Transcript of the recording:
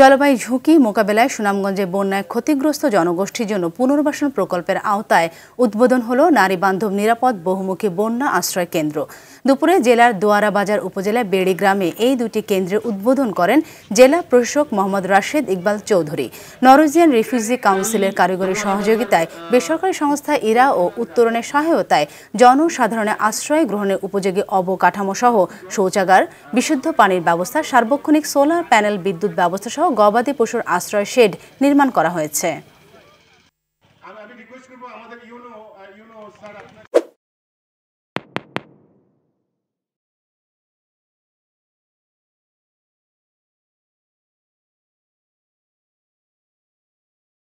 জলবায়ু ঝুঁকি মোকাবেলায় সুনামগঞ্জে বন্যায় ক্ষতিগ্রস্ত জনগোষ্ঠীর জন্য পুনর্বাসন প্রকল্পের আওতায় উদ্বোধন হল নারী বান্ধব নিরাপদ বহুমুখী বন্যা আশ্রয় কেন্দ্র দুপুরে জেলার দোয়ারা বাজার উপজেলা বেড়ি গ্রামে এই দুটি কেন্দ্রে উদ্বোধন করেন জেলা প্রশাসক মোহাম্মদ রাশেদ ইকবাল চৌধুরী নরোজিয়ান রিফিউজি কাউন্সিলের কারিগরি সহযোগিতায় বেসরকারি সংস্থা ইরা ও উত্তরণের সহায়তায় জনসাধারণের আশ্রয় গ্রহণের উপযোগী অবকাঠামো সহ শৌচাগার বিশুদ্ধ পানির ব্যবস্থা সার্বক্ষণিক সোলার প্যানেল বিদ্যুৎ ব্যবস্থা সহ গবাদি পশুর আশ্রয় শেড নির্মাণ করা হয়েছে